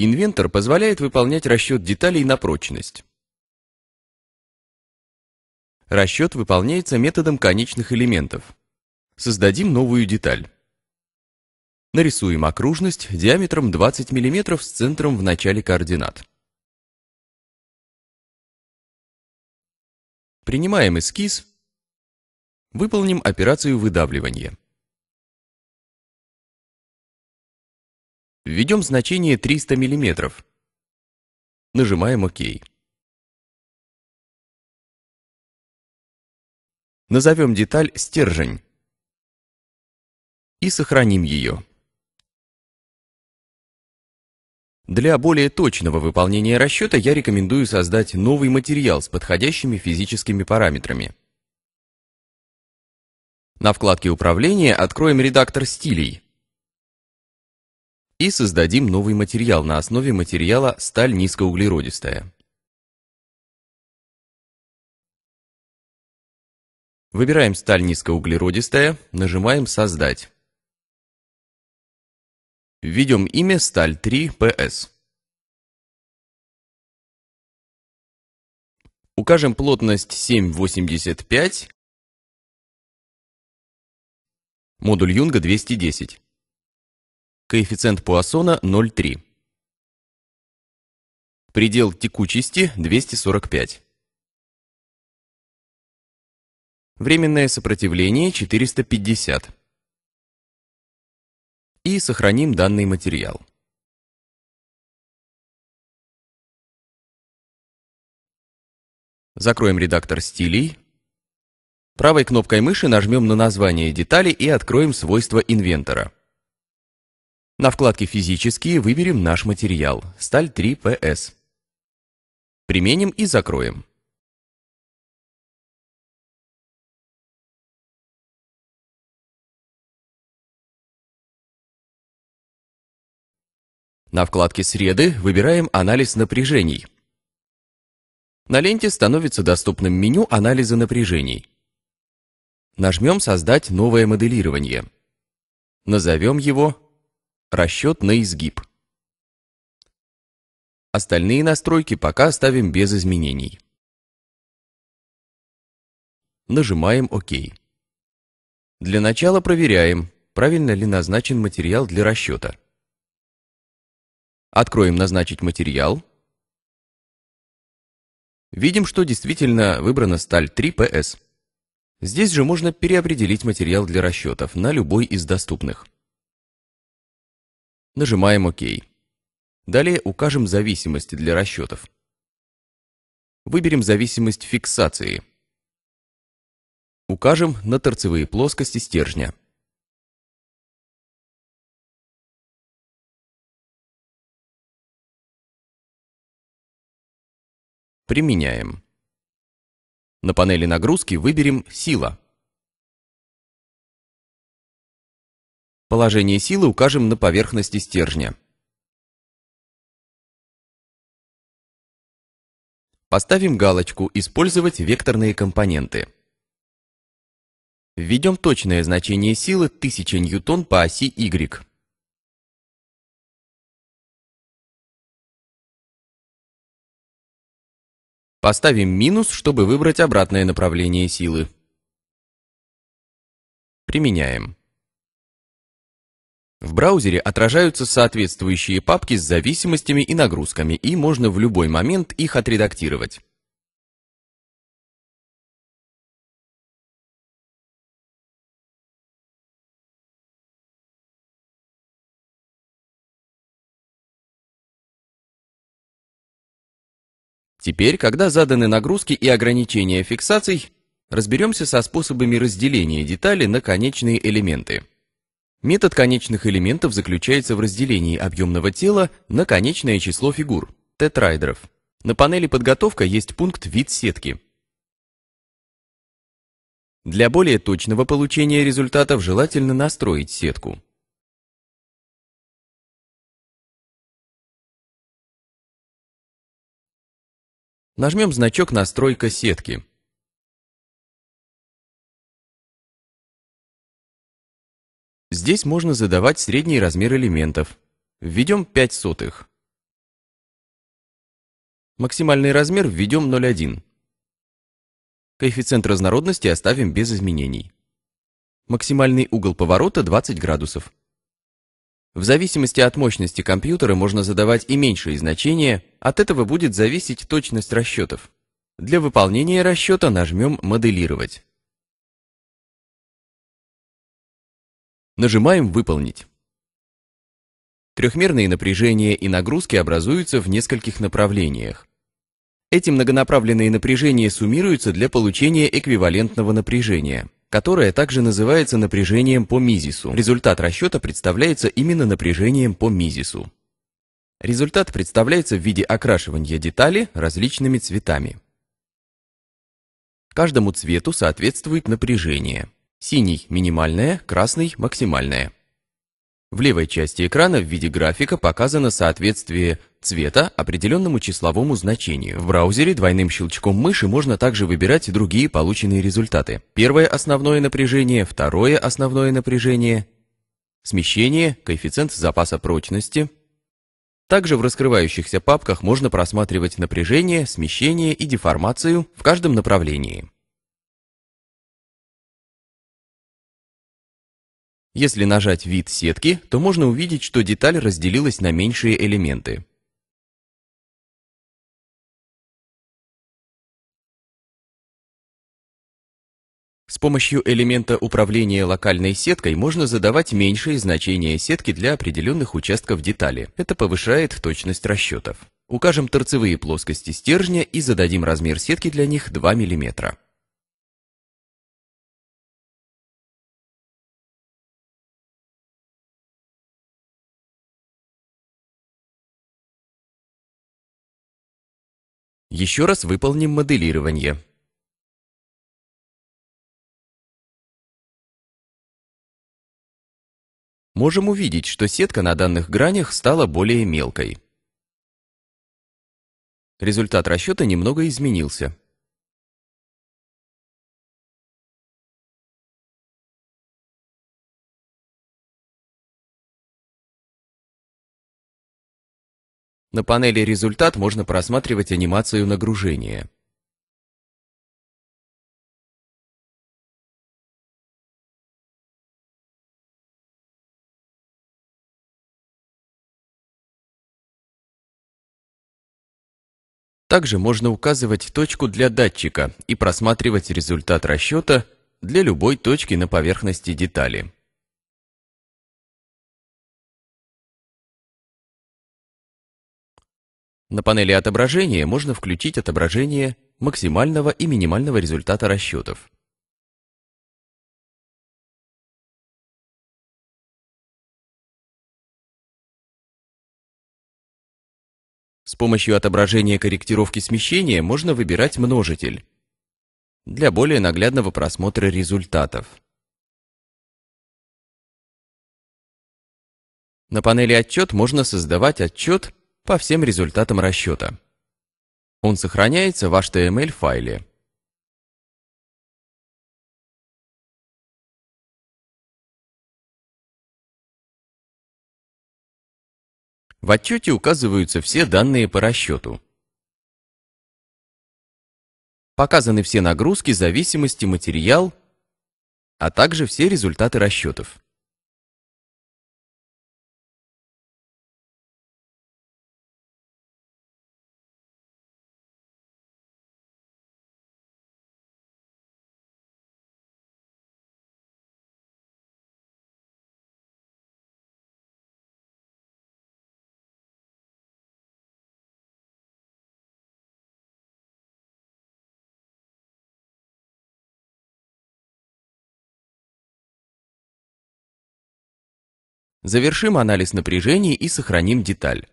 Инвентор позволяет выполнять расчет деталей на прочность. Расчет выполняется методом конечных элементов. Создадим новую деталь. Нарисуем окружность диаметром 20 мм с центром в начале координат. Принимаем эскиз. Выполним операцию выдавливания. Введем значение 300 мм. Нажимаем ОК. Назовем деталь «Стержень» и сохраним ее. Для более точного выполнения расчета я рекомендую создать новый материал с подходящими физическими параметрами. На вкладке «Управление» откроем редактор стилей – и создадим новый материал на основе материала сталь низкоуглеродистая. Выбираем сталь низкоуглеродистая, нажимаем «Создать». Введем имя сталь 3 ПС. Укажем плотность 7,85, модуль Юнга 210. Коэффициент Пуассона 0,3. Предел текучести 245. Временное сопротивление 450. И сохраним данный материал. Закроем редактор стилей. Правой кнопкой мыши нажмем на название детали и откроем свойства инвентора. На вкладке «Физические» выберем наш материал «Сталь 3 ps Применим и закроем. На вкладке «Среды» выбираем «Анализ напряжений». На ленте становится доступным меню анализа напряжений. Нажмем «Создать новое моделирование». Назовем его Расчет на изгиб. Остальные настройки пока оставим без изменений. Нажимаем ОК. Для начала проверяем, правильно ли назначен материал для расчета. Откроем «Назначить материал». Видим, что действительно выбрана сталь 3PS. Здесь же можно переопределить материал для расчетов на любой из доступных. Нажимаем ОК. Далее укажем зависимости для расчетов. Выберем зависимость фиксации. Укажем на торцевые плоскости стержня. Применяем. На панели нагрузки выберем «Сила». Положение силы укажем на поверхности стержня. Поставим галочку «Использовать векторные компоненты». Введем точное значение силы 1000 ньютон по оси Y. Поставим минус, чтобы выбрать обратное направление силы. Применяем. В браузере отражаются соответствующие папки с зависимостями и нагрузками, и можно в любой момент их отредактировать. Теперь, когда заданы нагрузки и ограничения фиксаций, разберемся со способами разделения детали на конечные элементы. Метод конечных элементов заключается в разделении объемного тела на конечное число фигур, тетрайдеров. На панели «Подготовка» есть пункт «Вид сетки». Для более точного получения результатов желательно настроить сетку. Нажмем значок «Настройка сетки». Здесь можно задавать средний размер элементов. Введем 5 сотых. Максимальный размер введем 0,1. Коэффициент разнородности оставим без изменений. Максимальный угол поворота 20 градусов. В зависимости от мощности компьютера можно задавать и меньшие значения, от этого будет зависеть точность расчетов. Для выполнения расчета нажмем «Моделировать». Нажимаем «Выполнить». Трехмерные напряжения и нагрузки образуются в нескольких направлениях. Эти многонаправленные напряжения суммируются для получения эквивалентного напряжения, которое также называется напряжением по мизису. Результат расчета представляется именно напряжением по мизису. Результат представляется в виде окрашивания детали различными цветами. Каждому цвету соответствует напряжение – Синий – минимальное, красный – максимальное. В левой части экрана в виде графика показано соответствие цвета определенному числовому значению. В браузере двойным щелчком мыши можно также выбирать другие полученные результаты. Первое основное напряжение, второе основное напряжение, смещение, коэффициент запаса прочности. Также в раскрывающихся папках можно просматривать напряжение, смещение и деформацию в каждом направлении. Если нажать вид сетки, то можно увидеть, что деталь разделилась на меньшие элементы. С помощью элемента управления локальной сеткой можно задавать меньшие значения сетки для определенных участков детали. Это повышает точность расчетов. Укажем торцевые плоскости стержня и зададим размер сетки для них 2 мм. Еще раз выполним моделирование. Можем увидеть, что сетка на данных гранях стала более мелкой. Результат расчета немного изменился. На панели «Результат» можно просматривать анимацию нагружения. Также можно указывать точку для датчика и просматривать результат расчета для любой точки на поверхности детали. На панели отображения можно включить отображение максимального и минимального результата расчетов. С помощью отображения корректировки смещения можно выбирать множитель для более наглядного просмотра результатов. На панели «Отчет» можно создавать отчет по всем результатам расчета. Он сохраняется в HTML-файле. В отчете указываются все данные по расчету. Показаны все нагрузки, зависимости, материал, а также все результаты расчетов. Завершим анализ напряжений и сохраним деталь.